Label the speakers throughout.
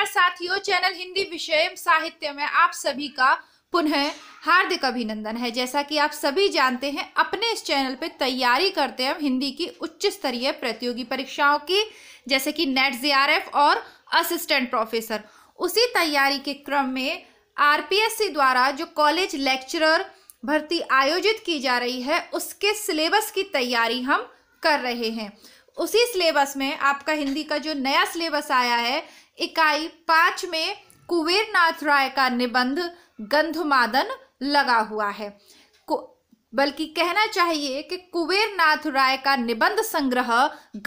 Speaker 1: नमस्कार साथियों चैनल हिंदी विषय साहित्य में आप सभी का पुनः हार्दिक अभिनंदन है जैसा कि आप सभी जानते हैं अपने इस चैनल पर तैयारी करते हैं हम हिंदी की उच्च स्तरीय प्रतियोगी परीक्षाओं की जैसे कि नेट जे और असिस्टेंट प्रोफेसर उसी तैयारी के क्रम में आरपीएससी द्वारा जो कॉलेज लेक्चरर भर्ती आयोजित की जा रही है उसके सिलेबस की तैयारी हम कर रहे हैं उसी सिलेबस में आपका हिंदी का जो नया सिलेबस आया है इकाई पाँच में कुबेरनाथ राय का निबंध गंधमादन लगा हुआ है बल्कि कहना चाहिए कि कुबेरनाथ राय का निबंध संग्रह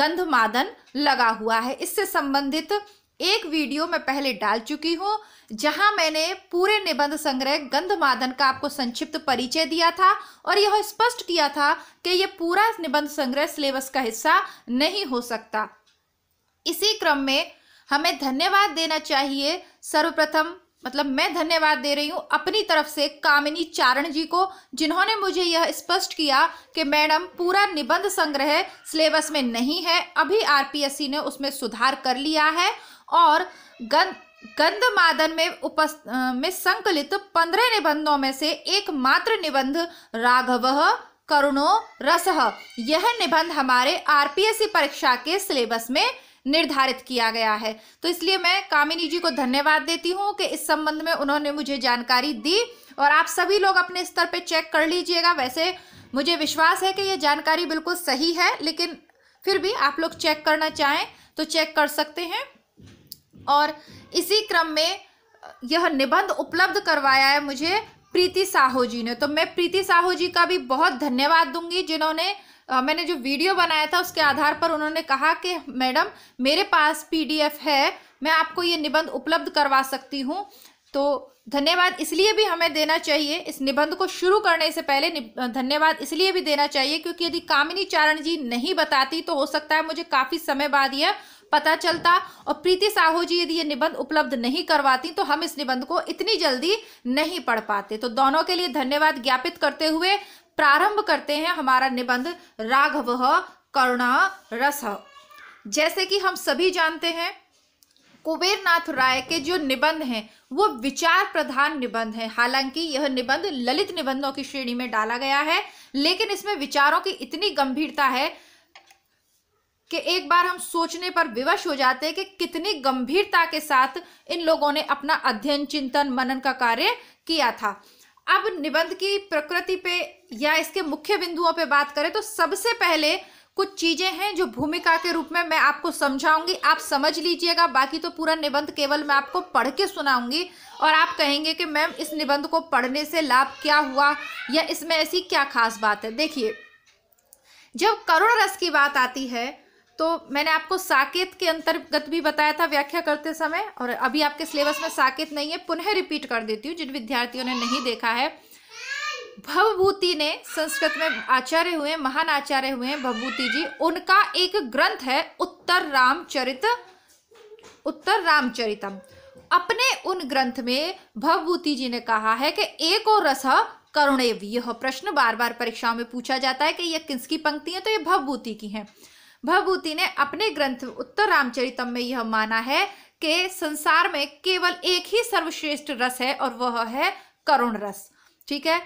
Speaker 1: गंधमादन लगा हुआ है इससे संबंधित एक वीडियो मैं पहले डाल चुकी हूँ जहाँ मैंने पूरे निबंध संग्रह गंधमादन का आपको संक्षिप्त परिचय दिया था और यह स्पष्ट किया था कि यह पूरा निबंध संग्रह सिलेबस का हिस्सा नहीं हो सकता इसी क्रम में हमें धन्यवाद देना चाहिए सर्वप्रथम मतलब मैं धन्यवाद दे रही हूँ अपनी तरफ से कामिनी चारण जी को जिन्होंने मुझे यह स्पष्ट किया कि मैडम पूरा निबंध संग्रह सिलेबस में नहीं है अभी आरपीएससी ने उसमें सुधार कर लिया है और गंद मादन में उपस्थ में संकलित पंद्रह निबंधों में से एकमात्र निबंध राघव करुणो रसह यह निबंध हमारे आरपीएससी परीक्षा के सिलेबस में निर्धारित किया गया है तो इसलिए मैं कामिनी जी को धन्यवाद देती हूँ कि इस संबंध में उन्होंने मुझे जानकारी दी और आप सभी लोग अपने स्तर पर चेक कर लीजिएगा वैसे मुझे विश्वास है कि ये जानकारी बिल्कुल सही है लेकिन फिर भी आप लोग चेक करना चाहें तो चेक कर सकते हैं और इसी क्रम में यह निबंध उपलब्ध करवाया है मुझे प्रीति साहू जी ने तो मैं प्रीति साहू जी का भी बहुत धन्यवाद दूंगी जिन्होंने मैंने जो वीडियो बनाया था उसके आधार पर उन्होंने कहा कि मैडम मेरे पास पीडीएफ है मैं आपको ये निबंध उपलब्ध करवा सकती हूँ तो धन्यवाद इसलिए भी हमें देना चाहिए इस निबंध को शुरू करने से पहले धन्यवाद इसलिए भी देना चाहिए क्योंकि यदि कामिनी चारण जी नहीं बताती तो हो सकता है मुझे काफ़ी समय बाद यह पता चलता और प्रीति साहू जी यदि ये निबंध उपलब्ध नहीं करवाती तो हम इस निबंध को इतनी जल्दी नहीं पढ़ पाते तो दोनों के लिए धन्यवाद ज्ञापित करते हुए प्रारंभ करते हैं हमारा निबंध राघव करुणा रस जैसे कि हम सभी जानते हैं कुबेरनाथ राय के जो निबंध हैं वो विचार प्रधान निबंध हैं हालांकि यह निबंध ललित निबंधों की श्रेणी में डाला गया है लेकिन इसमें विचारों की इतनी गंभीरता है कि एक बार हम सोचने पर विवश हो जाते हैं कि कितनी गंभीरता के साथ इन लोगों ने अपना अध्ययन चिंतन मनन का कार्य किया था अब निबंध की प्रकृति पे या इसके मुख्य बिंदुओं पे बात करें तो सबसे पहले कुछ चीज़ें हैं जो भूमिका के रूप में मैं आपको समझाऊंगी आप समझ लीजिएगा बाकी तो पूरा निबंध केवल मैं आपको पढ़ के सुनाऊंगी और आप कहेंगे कि मैम इस निबंध को पढ़ने से लाभ क्या हुआ या इसमें ऐसी क्या खास बात है देखिए जब करुण रस की बात आती है तो मैंने आपको साकेत के अंतर्गत भी बताया था व्याख्या करते समय और अभी आपके सिलेबस में साकेत नहीं है पुनः रिपीट कर देती हूँ जिन विद्यार्थियों ने नहीं देखा है भवभूति ने संस्कृत में आचार्य हुए महान आचार्य हुए हैं भवभूति जी उनका एक ग्रंथ है उत्तर रामचरित उत्तर रामचरितम अपने उन ग्रंथ में भवभूति जी ने कहा है कि एक और रस करुणेव यह प्रश्न बार बार परीक्षाओं में पूछा जाता है कि यह किसकी पंक्ति है तो ये भवभूति की है भवभूति ने अपने ग्रंथ उत्तर रामचरितम में यह माना है कि संसार में केवल एक ही सर्वश्रेष्ठ रस है और वह है करुण रस ठीक है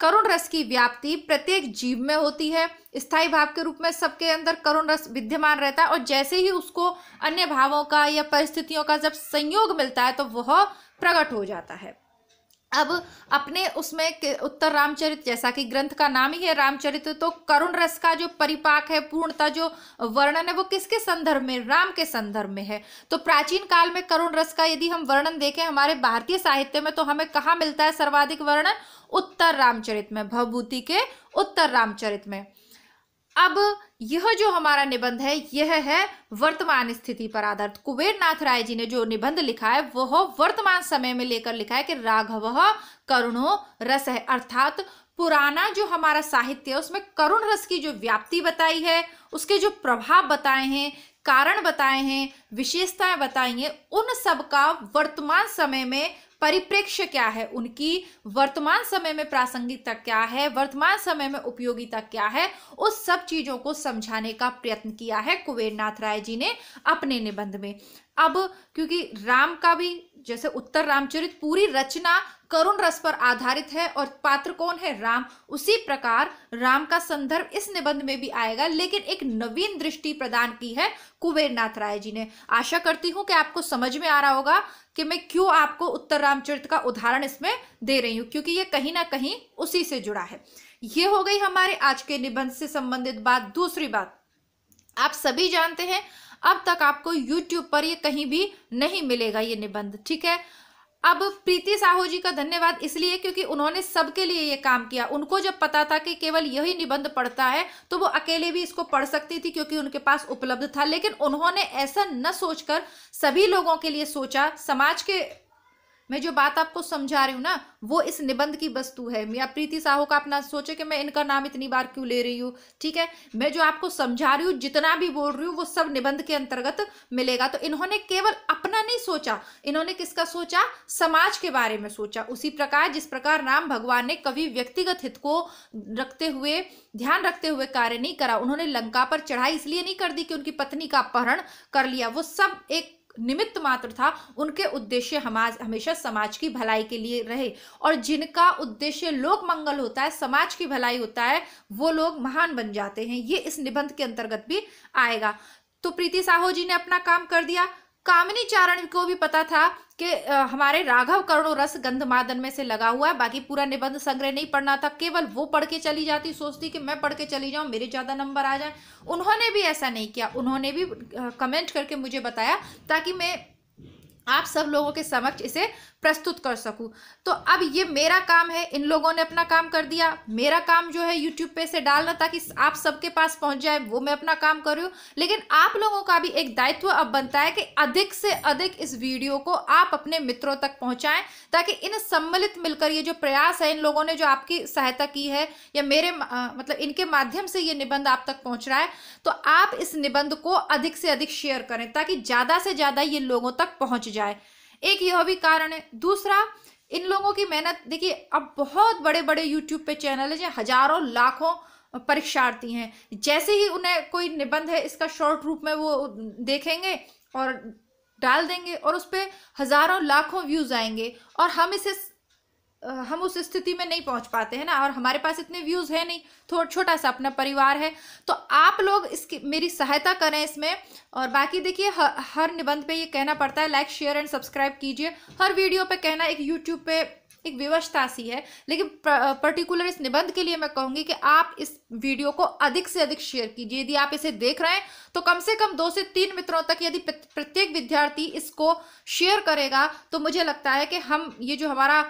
Speaker 1: करुण रस की व्याप्ति प्रत्येक जीव में होती है स्थायी भाव के रूप में सबके अंदर करुण रस विद्यमान रहता है और जैसे ही उसको अन्य भावों का या परिस्थितियों का जब संयोग मिलता है तो वह प्रकट हो जाता है अब अपने उसमें उत्तर रामचरित जैसा कि ग्रंथ का नाम ही है रामचरित तो करुण रस का जो परिपाक है पूर्णता जो वर्णन है वो किसके संदर्भ में राम के संदर्भ में है तो प्राचीन काल में करुण रस का यदि हम वर्णन देखें हमारे भारतीय साहित्य में तो हमें कहाँ मिलता है सर्वाधिक वर्णन उत्तर रामचरित में भवभूति के उत्तर रामचरित में अब यह जो हमारा निबंध है यह है वर्तमान स्थिति पर आधारित कुबेर नाथ राय जी ने जो निबंध लिखा है वह वर्तमान समय में लेकर लिखा है कि राघव करुणो रस है अर्थात पुराना जो हमारा साहित्य है उसमें करुण रस की जो व्याप्ति बताई है उसके जो प्रभाव बताए हैं कारण बताए हैं विशेषताएं बताई हैं उन सब का वर्तमान समय में परिप्रेक्ष्य क्या है उनकी वर्तमान समय में प्रासंगिकता क्या है वर्तमान समय में उपयोगिता क्या है उस सब चीज़ों को समझाने का प्रयत्न किया है कुबेरनाथ राय जी ने अपने निबंध में अब क्योंकि राम का भी जैसे उत्तर रामचरित पूरी रचना करुण रस पर आधारित है और पात्र कौन है राम उसी प्रकार राम का संदर्भ इस निबंध में भी आएगा लेकिन एक नवीन दृष्टि प्रदान की है कुबेरनाथ राय जी ने आशा करती हूं कि आपको समझ में आ रहा होगा कि मैं क्यों आपको उत्तर रामचरित का उदाहरण इसमें दे रही हूं क्योंकि ये कहीं ना कहीं उसी से जुड़ा है ये हो गई हमारे आज के निबंध से संबंधित बात दूसरी बात आप सभी जानते हैं अब तक आपको YouTube पर ये कहीं भी नहीं मिलेगा ये निबंध ठीक है अब प्रीति साहू जी का धन्यवाद इसलिए क्योंकि उन्होंने सबके लिए ये काम किया उनको जब पता था कि केवल यही निबंध पढ़ता है तो वो अकेले भी इसको पढ़ सकती थी क्योंकि उनके पास उपलब्ध था लेकिन उन्होंने ऐसा न सोचकर सभी लोगों के लिए सोचा समाज के मैं जो बात आपको समझा रही हूँ ना वो इस निबंध की वस्तु है या प्रीति साहू का अपना सोचे कि मैं इनका नाम इतनी बार क्यों ले रही हूँ ठीक है मैं जो आपको समझा रही हूँ जितना भी बोल रही हूँ वो सब निबंध के अंतर्गत मिलेगा तो इन्होंने केवल अपना नहीं सोचा इन्होंने किसका सोचा समाज के बारे में सोचा उसी प्रकार जिस प्रकार राम भगवान ने कभी व्यक्तिगत हित को रखते हुए ध्यान रखते हुए कार्य नहीं करा उन्होंने लंका पर चढ़ाई इसलिए नहीं कर दी कि उनकी पत्नी का अपहरण कर लिया वो सब एक निमित्त मात्र था उनके उद्देश्य हमेशा समाज की भलाई के लिए रहे और जिनका उद्देश्य लोक मंगल होता है समाज की भलाई होता है वो लोग महान बन जाते हैं ये इस निबंध के अंतर्गत भी आएगा तो प्रीति साहू जी ने अपना काम कर दिया कामिनी चारण को भी पता था कि हमारे राघव करुणो रस गंधमादन में से लगा हुआ है बाकी पूरा निबंध संग्रह नहीं पढ़ना था केवल वो पढ़ के चली जाती सोचती कि मैं पढ़ के चली जाऊं मेरे ज़्यादा नंबर आ जाए उन्होंने भी ऐसा नहीं किया उन्होंने भी कमेंट करके मुझे बताया ताकि मैं आप सब लोगों के समक्ष इसे प्रस्तुत कर सकूं तो अब ये मेरा काम है इन लोगों ने अपना काम कर दिया मेरा काम जो है यूट्यूब पे से डालना ताकि आप सबके पास पहुंच जाए वो मैं अपना काम कर रही हूँ लेकिन आप लोगों का भी एक दायित्व अब बनता है कि अधिक से अधिक इस वीडियो को आप अपने मित्रों तक पहुंचाएं ताकि इन सम्मिलित मिलकर ये जो प्रयास है इन लोगों ने जो आपकी सहायता की है या मेरे आ, मतलब इनके माध्यम से ये निबंध आप तक पहुँच रहा है तो आप इस निबंध को अधिक से अधिक शेयर करें ताकि ज़्यादा से ज़्यादा ये लोगों तक पहुँच जाए एक यह भी कारण है दूसरा इन लोगों की मेहनत देखिए अब बहुत बड़े बड़े यूट्यूब पे चैनल है जो हजारों लाखों परीक्षार्थी हैं जैसे ही उन्हें कोई निबंध है इसका शॉर्ट रूप में वो देखेंगे और डाल देंगे और उस पर हजारों लाखों व्यूज आएंगे और हम इसे हम उस स्थिति में नहीं पहुंच पाते हैं ना और हमारे पास इतने व्यूज़ है नहीं थोड़ा छोटा सा अपना परिवार है तो आप लोग इसकी मेरी सहायता करें इसमें और बाकी देखिए हर, हर निबंध पे ये कहना पड़ता है लाइक शेयर एंड सब्सक्राइब कीजिए हर वीडियो पे कहना एक यूट्यूब पे एक व्यवस्था सी है लेकिन पर्टिकुलर इस निबंध के लिए मैं कहूँगी कि आप इस वीडियो को अधिक से अधिक शेयर कीजिए यदि आप इसे देख रहे हैं तो कम से कम दो से तीन मित्रों तक यदि प्रत्येक विद्यार्थी इसको शेयर करेगा तो मुझे लगता है कि हम ये जो हमारा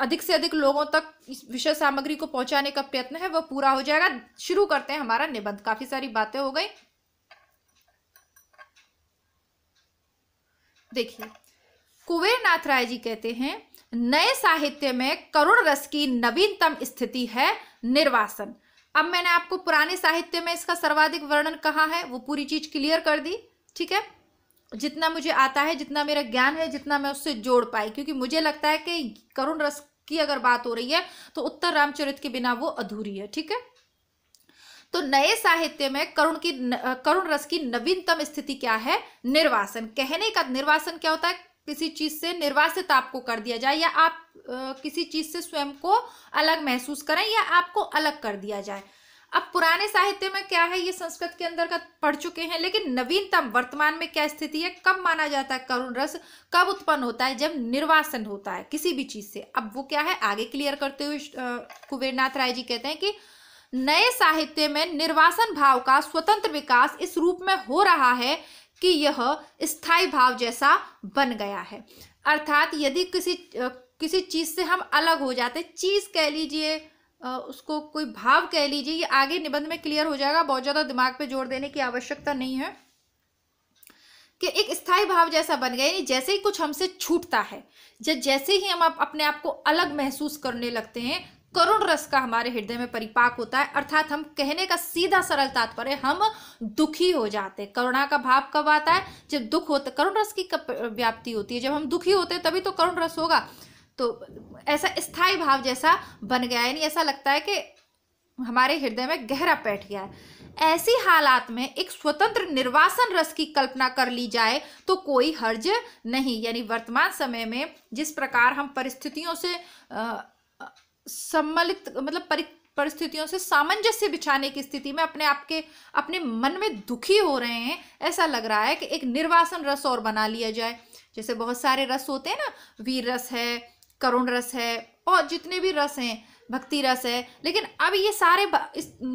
Speaker 1: अधिक से अधिक लोगों तक इस विषय सामग्री को पहुंचाने का प्रयत्न है वह पूरा हो जाएगा शुरू करते हैं हमारा निबंध काफी सारी बातें हो गई देखिए कुबेर नाथ राय जी कहते हैं नए साहित्य में करुण रस की नवीनतम स्थिति है निर्वासन अब मैंने आपको पुराने साहित्य में इसका सर्वाधिक वर्णन कहा है वो पूरी चीज क्लियर कर दी ठीक है जितना मुझे आता है जितना मेरा ज्ञान है जितना मैं उससे जोड़ पाई क्योंकि मुझे लगता है कि करुण रस की अगर बात हो रही है तो उत्तर रामचरित के बिना वो अधूरी है ठीक है तो नए साहित्य में करुण की करुण रस की नवीनतम स्थिति क्या है निर्वासन कहने का निर्वासन क्या होता है किसी चीज से निर्वासित आपको कर दिया जाए या आप आ, किसी चीज से स्वयं को अलग महसूस करें या आपको अलग कर दिया जाए अब पुराने साहित्य में क्या है ये संस्कृत के अंदर का पढ़ चुके हैं लेकिन नवीनतम वर्तमान में क्या स्थिति है कब माना जाता है करुण रस कब उत्पन्न होता है जब निर्वासन होता है किसी भी चीज से अब वो क्या है आगे क्लियर करते हुए कुबेरनाथ राय जी कहते हैं कि नए साहित्य में निर्वासन भाव का स्वतंत्र विकास इस रूप में हो रहा है कि यह स्थायी भाव जैसा बन गया है अर्थात यदि किसी किसी चीज से हम अलग हो जाते चीज कह लीजिए उसको कोई भाव कह लीजिए ये आगे निबंध में क्लियर हो जाएगा बहुत ज़्यादा दिमाग पे जोर देने की आवश्यकता नहीं है कि एक स्थायी भाव जैसा बन गया यानी जैसे ही कुछ हमसे छूटता है जैसे ही हम अपने आप को अलग महसूस करने लगते हैं करुण रस का हमारे हृदय में परिपाक होता है अर्थात हम कहने का सीधा सरल तात्पर्य हम दुखी हो जाते हैं करुणा का भाव कब आता है जब दुख होता करुण रस की व्याप्ति होती है जब हम दुखी होते हैं तभी तो करुण रस होगा तो ऐसा स्थायी भाव जैसा बन गया यानी ऐसा लगता है कि हमारे हृदय में गहरा बैठ गया है ऐसी हालात में एक स्वतंत्र निर्वासन रस की कल्पना कर ली जाए तो कोई हर्ज नहीं यानी वर्तमान समय में जिस प्रकार हम परिस्थितियों से सम्मिलित मतलब परि परिस्थितियों से सामंजस्य बिछाने की स्थिति में अपने आप के अपने मन में दुखी हो रहे हैं ऐसा लग रहा है कि एक निर्वासन रस और बना लिया जाए जैसे बहुत सारे रस होते हैं ना वीर रस है करुण रस है और जितने भी रस हैं भक्ति रस है लेकिन अब ये सारे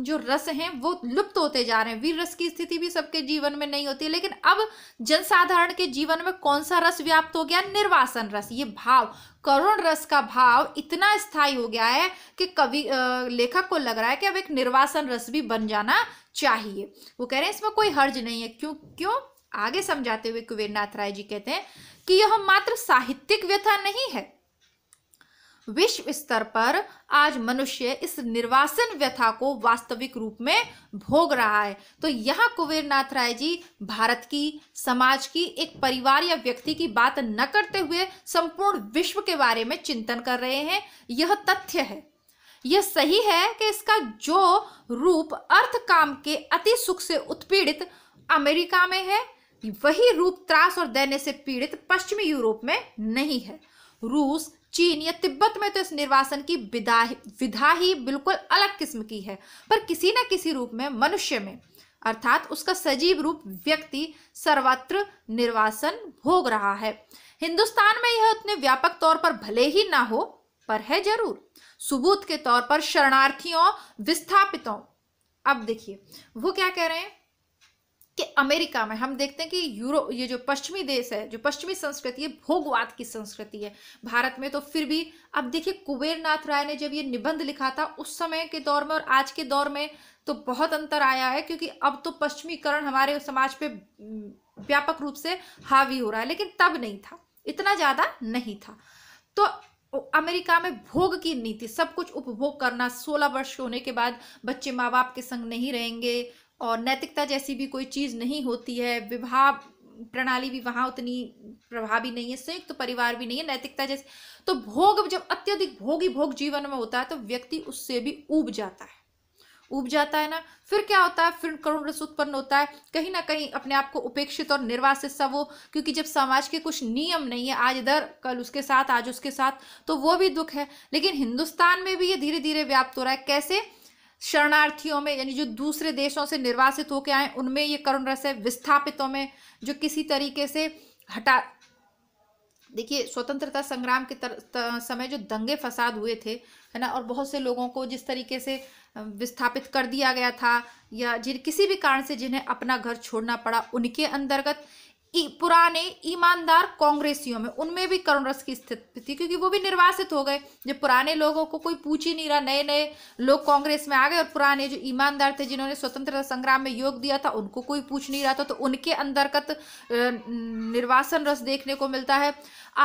Speaker 1: जो रस हैं वो लुप्त होते जा रहे हैं वीर रस की स्थिति भी सबके जीवन में नहीं होती है लेकिन अब जनसाधारण के जीवन में कौन सा रस व्याप्त हो गया निर्वासन रस ये भाव करुण रस का भाव इतना स्थायी हो गया है कि कवि लेखक को लग रहा है कि अब एक निर्वासन रस भी बन जाना चाहिए वो कह रहे हैं इसमें कोई हर्ज नहीं है क्यों क्यों आगे समझाते हुए कुबेरनाथ राय जी कहते हैं कि यह मात्र साहित्यिक व्यथा नहीं है विश्व स्तर पर आज मनुष्य इस निर्वासन व्यथा को वास्तविक रूप में भोग रहा है तो यहाँ कुबेर नाथ राय जी भारत की समाज की एक परिवार या व्यक्ति की बात न करते हुए संपूर्ण विश्व के बारे में चिंतन कर रहे हैं यह तथ्य है यह सही है कि इसका जो रूप अर्थ काम के अति सुख से उत्पीड़ित अमेरिका में है वही रूप त्रास और दैन्य से पीड़ित पश्चिमी यूरोप में नहीं है रूस चीन या तिब्बत में तो इस निर्वासन की विधा विधा ही बिल्कुल अलग किस्म की है पर किसी न किसी रूप में मनुष्य में अर्थात उसका सजीव रूप व्यक्ति सर्वत्र निर्वासन भोग रहा है हिंदुस्तान में यह उतने व्यापक तौर पर भले ही ना हो पर है जरूर सुबूत के तौर पर शरणार्थियों विस्थापितों अब देखिए वो क्या कह रहे हैं कि अमेरिका में हम देखते हैं कि यूरो ये जो पश्चिमी देश है जो पश्चिमी संस्कृति है भोगवाद की संस्कृति है भारत में तो फिर भी अब देखिए कुबेरनाथ राय ने जब ये निबंध लिखा था उस समय के दौर में और आज के दौर में तो बहुत अंतर आया है क्योंकि अब तो पश्चिमीकरण हमारे समाज पे व्यापक रूप से हावी हो रहा है लेकिन तब नहीं था इतना ज़्यादा नहीं था तो अमेरिका में भोग की नीति सब कुछ उपभोग करना सोलह वर्ष होने के बाद बच्चे माँ बाप के संग नहीं रहेंगे और नैतिकता जैसी भी कोई चीज़ नहीं होती है विवाह प्रणाली भी वहाँ उतनी प्रभावी नहीं है संयुक्त तो परिवार भी नहीं है नैतिकता जैसे तो भोग जब अत्यधिक भोग ही भोग जीवन में होता है तो व्यक्ति उससे भी ऊब जाता है ऊब जाता है ना फिर क्या होता है फिर करुण रस उत्पन्न होता है कहीं ना कहीं अपने आप को उपेक्षित और निर्वासित सा वो क्योंकि जब समाज के कुछ नियम नहीं है आज इधर कल उसके साथ आज उसके साथ तो वो भी दुख है लेकिन हिंदुस्तान में भी ये धीरे धीरे व्याप्त हो रहा है कैसे शरणार्थियों में यानी जो दूसरे देशों से निर्वासित होकर आए उनमें ये करुण रस है विस्थापितों में जो किसी तरीके से हटा देखिए स्वतंत्रता संग्राम के तर, त, समय जो दंगे फसाद हुए थे है ना और बहुत से लोगों को जिस तरीके से विस्थापित कर दिया गया था या जिन किसी भी कारण से जिन्हें अपना घर छोड़ना पड़ा उनके अंतर्गत पुराने ईमानदार कांग्रेसियों में उनमें भी करुण रस की स्थिति थी क्योंकि वो भी निर्वासित हो गए जब पुराने लोगों को कोई पूछ ही नहीं रहा नए नए लोग कांग्रेस में आ गए और पुराने जो ईमानदार थे जिन्होंने स्वतंत्रता संग्राम में योग दिया था उनको कोई पूछ नहीं रहा था तो उनके अंतर्गत निर्वासन रस देखने को मिलता है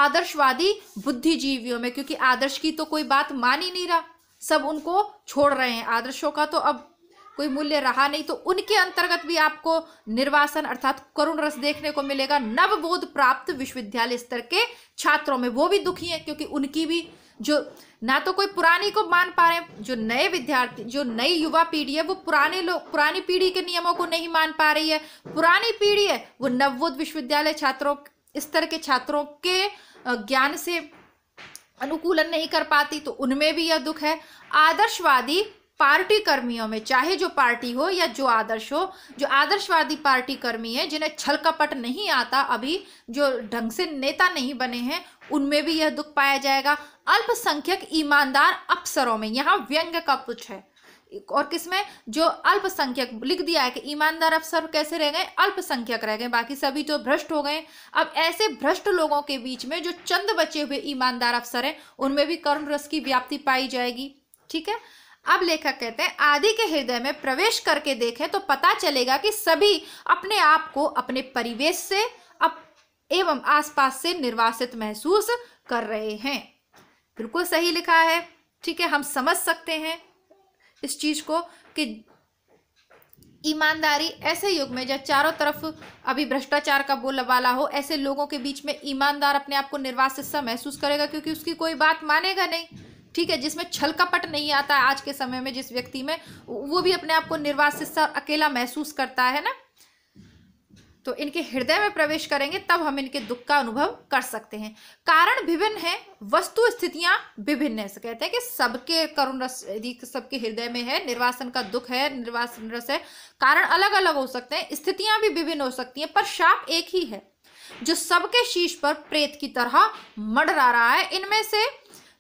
Speaker 1: आदर्शवादी बुद्धिजीवियों में क्योंकि आदर्श की तो कोई बात मान ही नहीं रहा सब उनको छोड़ रहे हैं आदर्शों का तो अब कोई मूल्य रहा नहीं तो उनके अंतर्गत भी आपको निर्वासन अर्थात करुण रस देखने को मिलेगा नवबोध प्राप्त विश्वविद्यालय स्तर के छात्रों में वो भी दुखी है क्योंकि उनकी भी जो ना तो कोई पुरानी को मान पा रहे हैं जो नए विद्यार्थी जो नई युवा पीढ़ी है वो पुराने लोग पुरानी पीढ़ी के नियमों को नहीं मान पा रही है पुरानी पीढ़ी है वो नवबोध विश्वविद्यालय छात्रों स्तर के छात्रों के ज्ञान से अनुकूलन नहीं कर पाती तो उनमें भी यह दुख है आदर्शवादी पार्टी कर्मियों में चाहे जो पार्टी हो या जो आदर्श हो जो आदर्शवादी पार्टी कर्मी है जिन्हें छल कपट नहीं आता अभी जो ढंग से नेता नहीं बने हैं उनमें भी यह दुख पाया जाएगा अल्पसंख्यक ईमानदार अफसरों में यहाँ व्यंग्य का पुछ है और किसमें जो अल्पसंख्यक लिख दिया है कि ईमानदार अफसर कैसे रह गए अल्पसंख्यक रह गए बाकी सभी तो भ्रष्ट हो गए अब ऐसे भ्रष्ट लोगों के बीच में जो चंद बचे हुए ईमानदार अफसर हैं उनमें भी कर्म रस की व्याप्ति पाई जाएगी ठीक है अब लेखक कहते हैं आदि के हृदय में प्रवेश करके देखें तो पता चलेगा कि सभी अपने आप को अपने परिवेश से अप एवं आसपास से निर्वासित महसूस कर रहे हैं बिल्कुल सही लिखा है ठीक है हम समझ सकते हैं इस चीज को कि ईमानदारी ऐसे युग में जब चारों तरफ अभी भ्रष्टाचार का बोल वाला हो ऐसे लोगों के बीच में ईमानदार अपने आप को निर्वासित सा महसूस करेगा क्योंकि उसकी कोई बात मानेगा नहीं ठीक है जिसमें छल कपट नहीं आता है आज के समय में जिस व्यक्ति में वो भी अपने आप को निर्वासित सा अकेला महसूस करता है ना तो इनके हृदय में प्रवेश करेंगे तब हम इनके दुख का अनुभव कर सकते हैं कारण विभिन्न है वस्तु स्थितियां विभिन्न है कहते हैं कि सबके करुण रस यदि सबके हृदय में है निर्वासन का दुख है निर्वासन रस है कारण अलग अलग हो सकते हैं स्थितियां भी विभिन्न हो सकती हैं पर शाप एक ही है जो सबके शीश पर प्रेत की तरह मडरा रहा है इनमें से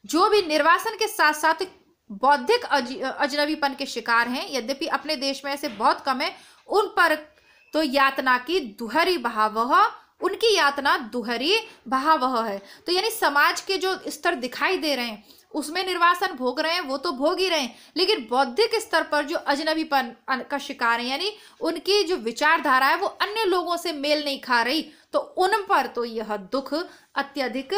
Speaker 1: जो भी निर्वासन के साथ साथ बौद्धिक अजनबीपन के शिकार हैं यद्यपि अपने देश में ऐसे बहुत कम है उन पर तो यातना की दुहरी बहावह उनकी यातना दुहरी बहावह है तो यानी समाज के जो स्तर दिखाई दे रहे हैं उसमें निर्वासन भोग रहे हैं वो तो भोग ही रहे हैं लेकिन बौद्धिक स्तर पर जो अजनबीपन का शिकार है यानी उनकी जो विचारधारा है वो अन्य लोगों से मेल नहीं खा रही तो उन पर तो यह दुख अत्यधिक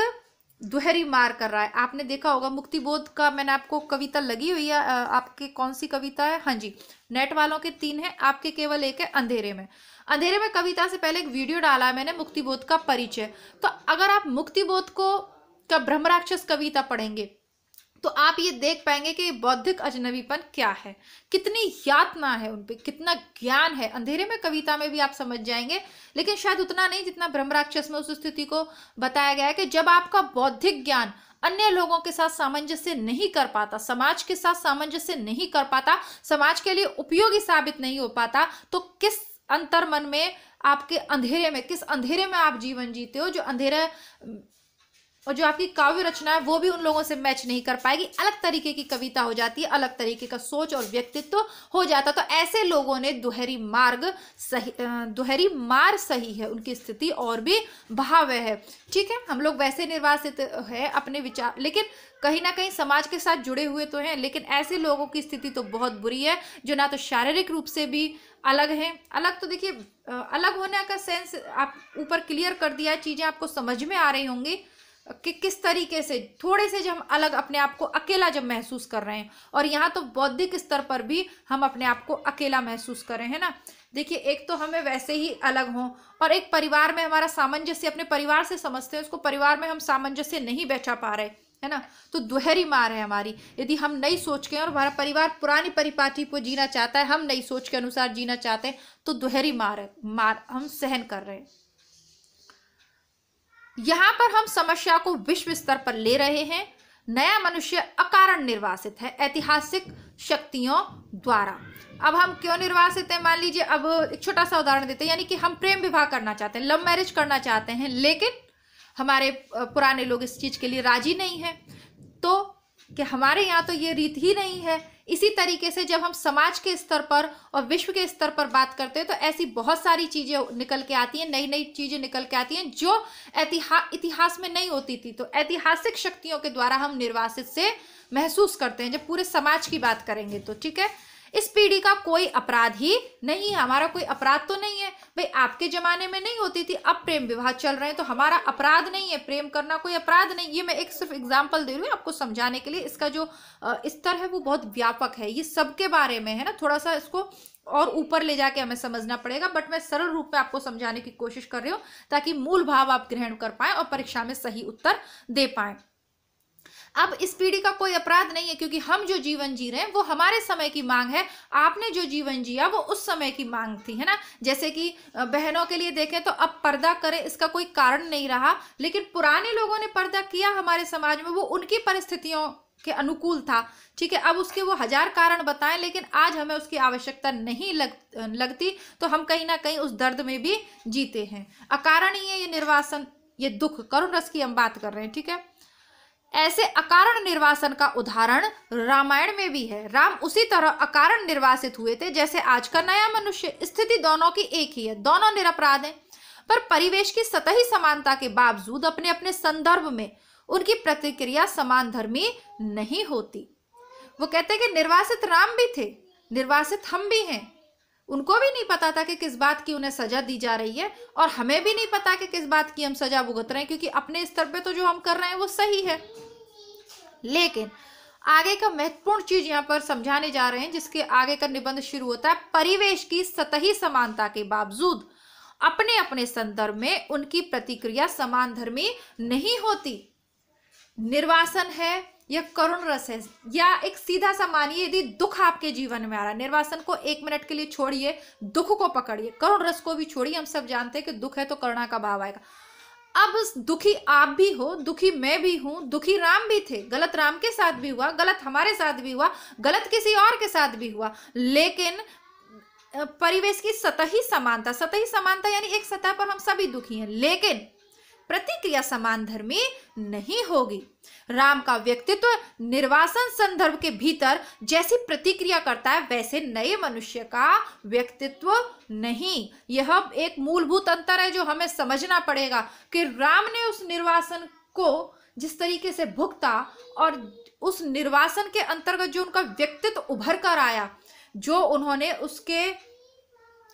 Speaker 1: दुहरी मार कर रहा है आपने देखा होगा मुक्ति बोध का मैंने आपको कविता लगी हुई है आपके कौन सी कविता है हाँ जी नेट वालों के तीन है आपके केवल एक है अंधेरे में अंधेरे में कविता से पहले एक वीडियो डाला है मैंने मुक्ति बोध का परिचय तो अगर आप मुक्ति बोध को का ब्रह्मराक्षस कविता पढ़ेंगे तो आप ये देख पाएंगे कि बौद्धिक अजनबीपन क्या है कितनी यातना है उनपे कितना ज्ञान है अंधेरे में कविता में भी आप समझ जाएंगे लेकिन शायद उतना नहीं जितना ब्रह्मराक्षस में उस स्थिति को बताया गया है कि जब आपका बौद्धिक ज्ञान अन्य लोगों के साथ सामंजस्य नहीं कर पाता समाज के साथ सामंजस्य नहीं कर पाता समाज के लिए उपयोगी साबित नहीं हो पाता तो किस अंतर मन में आपके अंधेरे में किस अंधेरे में आप जीवन जीते हो जो अंधेरा और जो आपकी काव्य रचना है वो भी उन लोगों से मैच नहीं कर पाएगी अलग तरीके की कविता हो जाती है अलग तरीके का सोच और व्यक्तित्व हो जाता तो ऐसे लोगों ने दुहरी मार्ग सही दुहरी मार सही है उनकी स्थिति और भी भाव्य है ठीक है हम लोग वैसे निर्वासित है अपने विचार लेकिन कहीं ना कहीं समाज के साथ जुड़े हुए तो हैं लेकिन ऐसे लोगों की स्थिति तो बहुत बुरी है जो ना तो शारीरिक रूप से भी अलग हैं अलग तो देखिए अलग होने का सेंस आप ऊपर क्लियर कर दिया चीज़ें आपको समझ में आ रही होंगी कि किस तरीके से थोड़े से जब हम अलग अपने आप को अकेला जब महसूस कर रहे हैं और यहाँ तो बौद्धिक स्तर पर भी हम अपने आप को अकेला महसूस करें है ना देखिए एक तो हमें वैसे ही अलग हों और एक परिवार में हमारा सामंजस्य अपने परिवार से समझते हैं उसको परिवार में हम सामंजस्य नहीं बैठा पा रहे है ना तो दोहरी मार है हमारी यदि हम नई सोच के और हमारा परिवार पुरानी परिपाटी को जीना चाहता है हम नई सोच के अनुसार जीना चाहते हैं तो दोहरी मार है मार हम सहन कर रहे हैं यहाँ पर हम समस्या को विश्व स्तर पर ले रहे हैं नया मनुष्य अकारण निर्वासित है ऐतिहासिक शक्तियों द्वारा अब हम क्यों निर्वासित हैं मान लीजिए अब एक छोटा सा उदाहरण देते हैं यानी कि हम प्रेम विवाह करना चाहते हैं लव मैरिज करना चाहते हैं लेकिन हमारे पुराने लोग इस चीज़ के लिए राजी नहीं हैं तो कि हमारे यहाँ तो ये रीत ही नहीं है इसी तरीके से जब हम समाज के स्तर पर और विश्व के स्तर पर बात करते हैं तो ऐसी बहुत सारी चीज़ें निकल के आती हैं नई नई चीज़ें निकल के आती हैं जो ऐतिहा इतिहास में नहीं होती थी तो ऐतिहासिक शक्तियों के द्वारा हम निर्वासित से महसूस करते हैं जब पूरे समाज की बात करेंगे तो ठीक है इस पीढ़ी का कोई अपराध ही नहीं है हमारा कोई अपराध तो नहीं है भाई आपके जमाने में नहीं होती थी अब प्रेम विवाह चल रहे हैं तो हमारा अपराध नहीं है प्रेम करना कोई अपराध नहीं ये मैं एक सिर्फ एग्जाम्पल दे रही हूँ आपको समझाने के लिए इसका जो स्तर है वो बहुत व्यापक है ये सबके बारे में है ना थोड़ा सा इसको और ऊपर ले जाके हमें समझना पड़ेगा बट मैं सरल रूप में आपको समझाने की कोशिश कर रही हूँ ताकि मूल भाव आप ग्रहण कर पाए और परीक्षा में सही उत्तर दे पाएं अब इस पीढ़ी का कोई अपराध नहीं है क्योंकि हम जो जीवन जी रहे हैं वो हमारे समय की मांग है आपने जो जीवन जिया वो उस समय की मांग थी है ना जैसे कि बहनों के लिए देखें तो अब पर्दा करें इसका कोई कारण नहीं रहा लेकिन पुराने लोगों ने पर्दा किया हमारे समाज में वो उनकी परिस्थितियों के अनुकूल था ठीक है अब उसके वो हजार कारण बताएं लेकिन आज हमें उसकी आवश्यकता नहीं लग लगती तो हम कहीं ना कहीं उस दर्द में भी जीते हैं अकारण ही है ये निर्वासन ये दुख करुण रस की हम बात कर रहे हैं ठीक है ऐसे अकारण निर्वासन का उदाहरण रामायण में भी है राम उसी तरह अकारण निर्वासित हुए थे जैसे आज का नया मनुष्य स्थिति दोनों की एक ही है दोनों निरपराध हैं पर परिवेश की सतही समानता के बावजूद अपने अपने संदर्भ में उनकी प्रतिक्रिया समान धर्मी नहीं होती वो कहते हैं कि निर्वासित राम भी थे निर्वासित हम भी हैं उनको भी नहीं पता था कि किस बात की उन्हें सजा दी जा रही है और हमें भी नहीं पता कि किस बात की हम सजा भुगत रहे हैं क्योंकि अपने स्तर पे तो जो हम कर रहे हैं वो सही है लेकिन आगे का महत्वपूर्ण चीज यहाँ पर समझाने जा रहे हैं जिसके आगे का निबंध शुरू होता है परिवेश की सतही समानता के बावजूद अपने अपने संदर्भ में उनकी प्रतिक्रिया समान धर्मी नहीं होती निर्वासन है यह करुण रस है या एक सीधा सा मानिए यदि दुख आपके जीवन में आ रहा है निर्वासन को एक मिनट के लिए छोड़िए दुख को पकड़िए करुण रस को भी छोड़िए हम सब जानते हैं कि दुख है तो करुणा का भाव आएगा अब दुखी आप भी हो दुखी मैं भी हूँ दुखी राम भी थे गलत राम के साथ भी हुआ गलत हमारे साथ भी हुआ गलत किसी और के साथ भी हुआ लेकिन परिवेश की सतही समानता सतही समानता यानी एक सतह पर हम सभी दुखी हैं लेकिन प्रतिक्रिया समान धर्मी नहीं होगी राम का व्यक्तित्व निर्वासन संदर्भ के भीतर जैसी प्रतिक्रिया करता है वैसे नए मनुष्य का व्यक्तित्व नहीं यह एक मूलभूत अंतर है जो हमें समझना पड़ेगा कि राम ने उस निर्वासन को जिस तरीके से भुगता और उस निर्वासन के अंतर्गत जो उनका व्यक्तित्व उभर कर आया जो उन्होंने उसके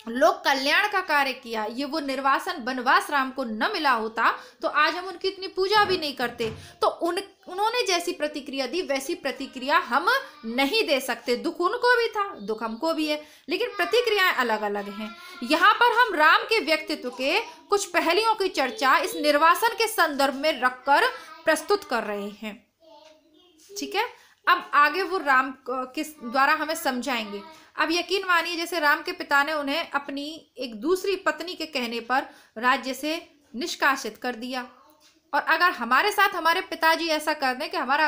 Speaker 1: लोक कल्याण का कार्य किया ये वो निर्वासन बनवास राम को न मिला होता तो आज हम उनकी इतनी पूजा भी नहीं करते तो उन उन्होंने जैसी प्रतिक्रिया दी वैसी प्रतिक्रिया हम नहीं दे सकते दुख उनको भी था दुख हमको भी है लेकिन प्रतिक्रियाएं अलग अलग हैं यहाँ पर हम राम के व्यक्तित्व के कुछ पहलियों की चर्चा इस निर्वासन के संदर्भ में रखकर प्रस्तुत कर रहे हैं ठीक है अब आगे वो राम किस द्वारा हमें समझाएंगे अब यकीन मानिए जैसे राम के पिता ने उन्हें अपनी एक दूसरी पत्नी के कहने पर राज्य से निष्कासित कर दिया और अगर हमारे साथ हमारे पिताजी ऐसा कर दें कि हमारा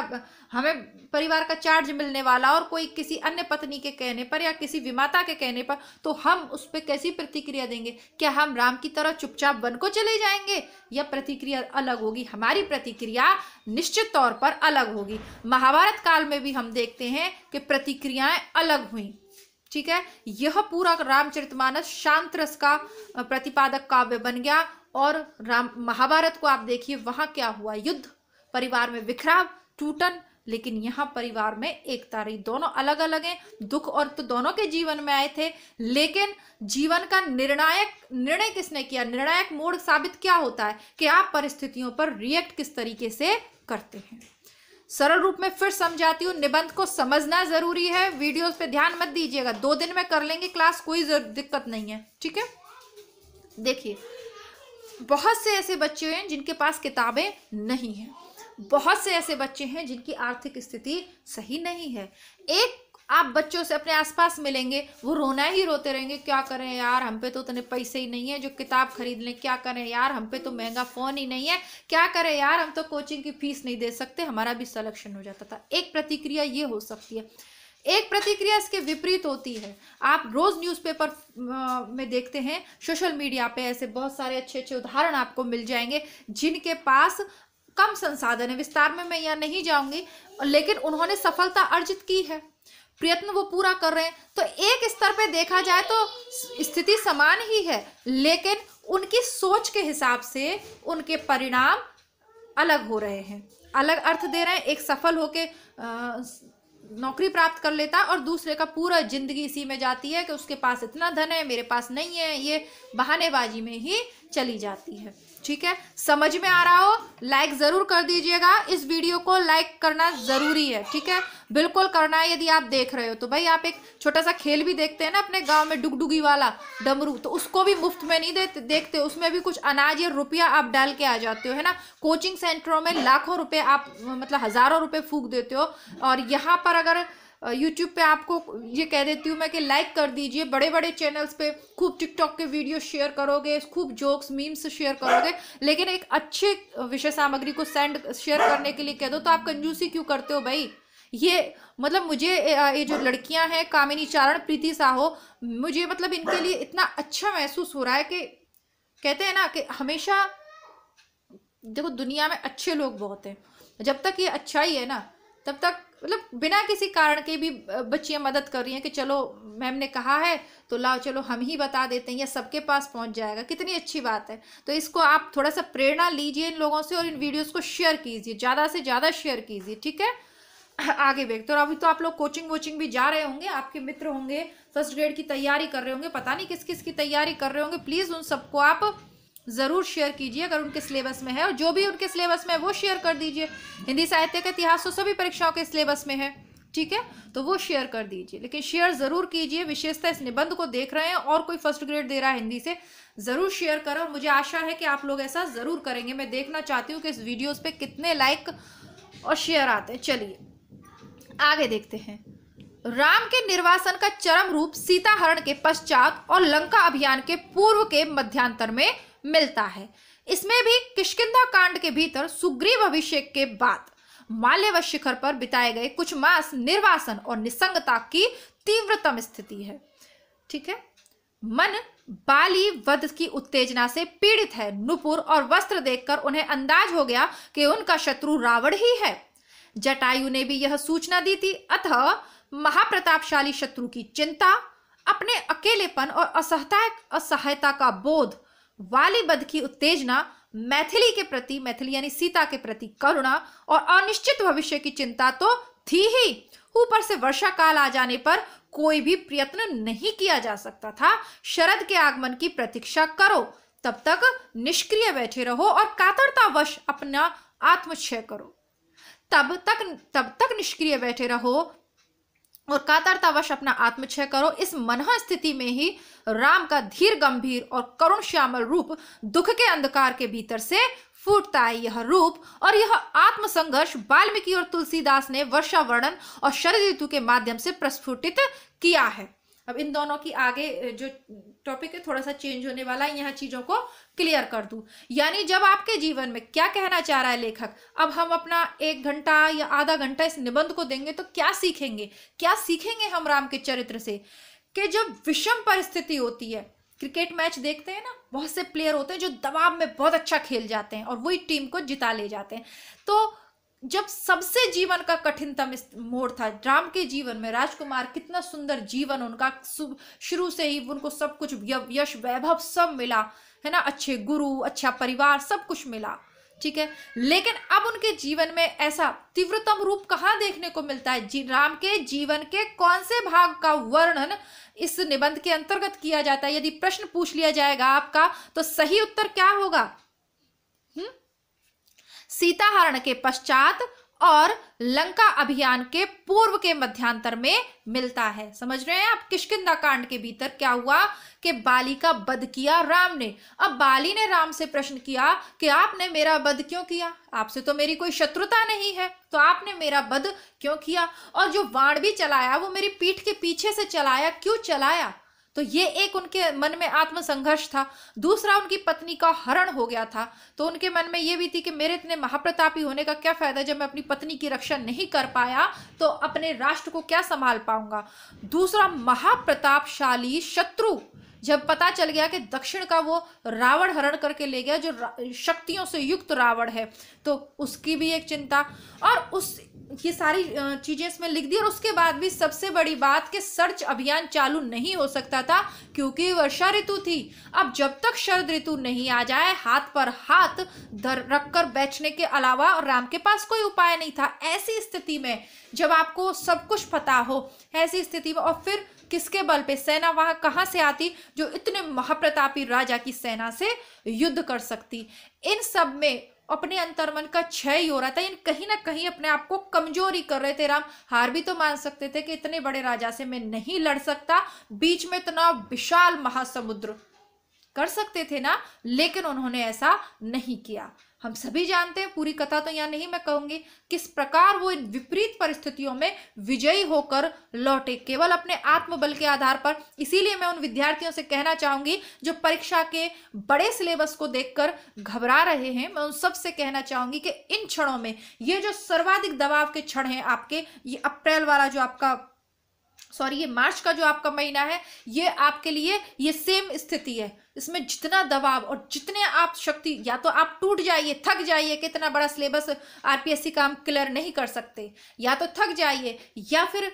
Speaker 1: हमें परिवार का चार्ज मिलने वाला और कोई किसी अन्य पत्नी के कहने पर या किसी विमाता के कहने पर तो हम उस पर कैसी प्रतिक्रिया देंगे क्या हम राम की तरह चुपचाप बन को चले जाएंगे यह प्रतिक्रिया अलग होगी हमारी प्रतिक्रिया निश्चित तौर पर अलग होगी महाभारत काल में भी हम देखते हैं कि प्रतिक्रियाएँ अलग हुई ठीक है यह पूरा रामचरितमानस मानस शांतरस का प्रतिपादक काव्य बन गया और राम महाभारत को आप देखिए वहां क्या हुआ युद्ध परिवार में विखराव टूटन लेकिन यहाँ परिवार में एकता रही दोनों अलग अलग हैं दुख और तो दोनों के जीवन में आए थे लेकिन जीवन का निर्णायक निर्णय किसने किया निर्णायक मोड़ साबित क्या होता है कि आप परिस्थितियों पर रिएक्ट किस तरीके से करते हैं सरल रूप में फिर समझाती हूँ निबंध को समझना जरूरी है वीडियोस पे ध्यान मत दीजिएगा दो दिन में कर लेंगे क्लास कोई दिक्कत नहीं है ठीक है देखिए बहुत से ऐसे बच्चे हैं जिनके पास किताबें नहीं हैं बहुत से ऐसे बच्चे हैं जिनकी आर्थिक स्थिति सही नहीं है एक आप बच्चों से अपने आसपास मिलेंगे वो रोना ही रोते रहेंगे क्या करें यार हम पे तो उतने पैसे ही नहीं है जो किताब खरीद लें क्या करें यार हम पे तो महंगा फ़ोन ही नहीं है क्या करें यार हम तो कोचिंग की फीस नहीं दे सकते हमारा भी सलेक्शन हो जाता था एक प्रतिक्रिया ये हो सकती है एक प्रतिक्रिया इसके विपरीत होती है आप रोज न्यूज़पेपर में देखते हैं सोशल मीडिया पे ऐसे बहुत सारे अच्छे अच्छे उदाहरण आपको मिल जाएंगे जिनके पास कम संसाधन है विस्तार में मैं यहाँ नहीं जाऊंगी लेकिन उन्होंने सफलता अर्जित की है प्रयत्न वो पूरा कर रहे हैं तो एक स्तर पे देखा जाए तो स्थिति समान ही है लेकिन उनकी सोच के हिसाब से उनके परिणाम अलग हो रहे हैं अलग अर्थ दे रहे हैं एक सफल होके नौकरी प्राप्त कर लेता है और दूसरे का पूरा जिंदगी इसी में जाती है कि उसके पास इतना धन है मेरे पास नहीं है ये बहानेबाजी में ही चली जाती है ठीक है समझ में आ रहा हो लाइक ज़रूर कर दीजिएगा इस वीडियो को लाइक करना ज़रूरी है ठीक है बिल्कुल करना है यदि आप देख रहे हो तो भाई आप एक छोटा सा खेल भी देखते हैं ना अपने गांव में डुगडुगी वाला डमरू तो उसको भी मुफ्त में नहीं देते देखते उसमें भी कुछ अनाज या रुपया आप डाल के आ जाते हो है ना कोचिंग सेंटरों में लाखों रुपये आप मतलब हज़ारों रुपये फूक देते हो और यहाँ पर अगर यूट्यूब पे आपको ये कह देती हूँ मैं कि लाइक कर दीजिए बड़े बड़े चैनल्स पे खूब टिकटॉक के वीडियो शेयर करोगे खूब जोक्स मीम्स शेयर करोगे लेकिन एक अच्छे विषय सामग्री को सेंड शेयर करने के लिए कह दो तो आप कंजूसी क्यों करते हो भाई ये मतलब मुझे ये जो लड़कियां हैं कामिनी चारण प्रीति साहो मुझे मतलब इनके लिए इतना अच्छा महसूस हो रहा है कि कहते हैं ना कि हमेशा देखो दुनिया में अच्छे लोग बहुत हैं जब तक ये अच्छा ही है ना तब तक मतलब बिना किसी कारण के भी बच्चियां मदद कर रही हैं कि चलो मैम ने कहा है तो लाओ चलो हम ही बता देते हैं या सबके पास पहुंच जाएगा कितनी अच्छी बात है तो इसको आप थोड़ा सा प्रेरणा लीजिए इन लोगों से और इन वीडियोस को शेयर कीजिए ज़्यादा से ज़्यादा शेयर कीजिए ठीक है आगे देखते और अभी तो आप लोग कोचिंग वोचिंग भी जा रहे होंगे आपके मित्र होंगे फर्स्ट ग्रेड की तैयारी कर रहे होंगे पता नहीं किस किस की तैयारी कर रहे होंगे प्लीज़ उन सबको आप ज़रूर शेयर कीजिए अगर उनके सिलेबस में है और जो भी उनके सिलेबस में है वो शेयर कर दीजिए हिंदी साहित्य का इतिहास तो सभी परीक्षाओं के सिलेबस में है ठीक है तो वो शेयर कर दीजिए लेकिन शेयर ज़रूर कीजिए विशेषतः इस निबंध को देख रहे हैं और कोई फर्स्ट ग्रेड दे रहा है हिंदी से ज़रूर शेयर करें और मुझे आशा है कि आप लोग ऐसा ज़रूर करेंगे मैं देखना चाहती हूँ कि इस वीडियोज़ पर कितने लाइक और शेयर आते हैं चलिए आगे देखते हैं राम के निर्वासन का चरम रूप सीताहरण के पश्चात और लंका अभियान के पूर्व के मध्यांतर में मिलता है इसमें भी किशकिंधा कांड के भीतर सुग्रीव अभिषेक के बाद माल्यव शिखर पर बिताए गए कुछ मास निर्वासन और निसंगता की तीव्रतम स्थिति है ठीक है मन बाली वध की उत्तेजना से पीड़ित है नुपुर और वस्त्र देखकर उन्हें अंदाज हो गया कि उनका शत्रु रावण ही है जटायु ने भी यह सूचना दी थी अतः महाप्रतापशाली शत्रु की चिंता अपने अकेलेपन और असहता असहायता का बोध वालीबद्ध की उत्तेजना मैथिली के प्रति मैथिली यानी सीता के प्रति करुणा और अनिश्चित भविष्य की चिंता तो थी ही ऊपर से वर्षा काल आ जाने पर कोई भी प्रयत्न नहीं किया जा सकता था शरद के आगमन की प्रतीक्षा करो तब तक निष्क्रिय बैठे रहो और कातरतावश अपना आत्मक्षय करो तब तक तब तक निष्क्रिय बैठे रहो और कातरतावश अपना आत्मक्षय करो इस मनह स्थिति में ही राम का धीर गंभीर और करुण श्यामल रूप दुख के अंधकार के भीतर से फूटता है यह रूप और यह आत्मसंघर्ष वाल्मीकि और तुलसीदास ने वर्षा वर्णन और शरद ऋतु के माध्यम से प्रस्फुटित किया है अब इन दोनों की आगे जो टॉपिक है थोड़ा सा चेंज होने वाला है यहाँ चीज़ों को क्लियर कर दू यानी जब आपके जीवन में क्या कहना चाह रहा है लेखक अब हम अपना एक घंटा या आधा घंटा इस निबंध को देंगे तो क्या सीखेंगे क्या सीखेंगे हम राम के चरित्र से कि जब विषम परिस्थिति होती है क्रिकेट मैच देखते हैं ना बहुत से प्लेयर होते हैं जो दबाव में बहुत अच्छा खेल जाते हैं और वही टीम को जिता ले जाते हैं तो जब सबसे जीवन का कठिनतम मोड़ था राम के जीवन में राजकुमार कितना सुंदर जीवन उनका शुरू से ही उनको सब कुछ यश वैभव सब मिला है ना अच्छे गुरु अच्छा परिवार सब कुछ मिला ठीक है लेकिन अब उनके जीवन में ऐसा तीव्रतम रूप कहाँ देखने को मिलता है जी राम के जीवन के कौन से भाग का वर्णन इस निबंध के अंतर्गत किया जाता है यदि प्रश्न पूछ लिया जाएगा आपका तो सही उत्तर क्या होगा सीता हरण के पश्चात और लंका अभियान के पूर्व के मध्यांतर में मिलता है समझ रहे हैं आप किशकिदा कांड के भीतर क्या हुआ कि बाली का बध किया राम ने अब बाली ने राम से प्रश्न किया कि आपने मेरा बध क्यों किया आपसे तो मेरी कोई शत्रुता नहीं है तो आपने मेरा बध क्यों किया और जो वाण भी चलाया वो मेरी पीठ के पीछे से चलाया क्यों चलाया तो ये एक उनके मन में आत्मसंघर्ष था दूसरा उनकी पत्नी का हरण हो गया था तो उनके मन में ये भी थी कि मेरे इतने महाप्रतापी होने का क्या फायदा जब मैं अपनी पत्नी की रक्षा नहीं कर पाया तो अपने राष्ट्र को क्या संभाल पाऊंगा दूसरा महाप्रतापशाली शत्रु जब पता चल गया कि दक्षिण का वो रावण हरण करके ले गया जो शक्तियों से युक्त रावण है तो उसकी भी एक चिंता और उस ये सारी चीज़ें इसमें लिख दी और उसके बाद भी सबसे बड़ी बात कि सर्च अभियान चालू नहीं हो सकता था क्योंकि वर्षा ऋतु थी अब जब तक शरद ऋतु नहीं आ जाए हाथ पर हाथ धर रख कर के अलावा और राम के पास कोई उपाय नहीं था ऐसी स्थिति में जब आपको सब कुछ पता हो ऐसी स्थिति में और फिर किसके बल पे सेना वहां कहाँ से आती जो इतने महाप्रतापी राजा की सेना से युद्ध कर सकती इन सब में अपने अंतर्मन का क्षय हो रहा था यानी कहीं ना कहीं अपने आप को कमजोरी कर रहे थे राम हार भी तो मान सकते थे कि इतने बड़े राजा से मैं नहीं लड़ सकता बीच में इतना विशाल महासमुद्र कर सकते थे ना लेकिन उन्होंने ऐसा नहीं किया हम सभी जानते हैं पूरी कथा तो यहाँ नहीं मैं कहूंगी किस प्रकार वो इन विपरीत परिस्थितियों में विजयी होकर लौटे केवल अपने आत्मबल के आधार पर इसीलिए मैं उन विद्यार्थियों से कहना चाहूंगी जो परीक्षा के बड़े सिलेबस को देखकर घबरा रहे हैं मैं उन सब से कहना चाहूंगी कि इन क्षणों में ये जो सर्वाधिक दबाव के क्षण हैं आपके ये अप्रैल वाला जो आपका सॉरी ये मार्च का जो आपका महीना है ये आपके लिए ये सेम स्थिति है इसमें जितना दबाव और जितने आप शक्ति या तो आप टूट जाइए थक जाइए कि इतना बड़ा सिलेबस आरपीएससी का हम क्लियर नहीं कर सकते या तो थक जाइए या फिर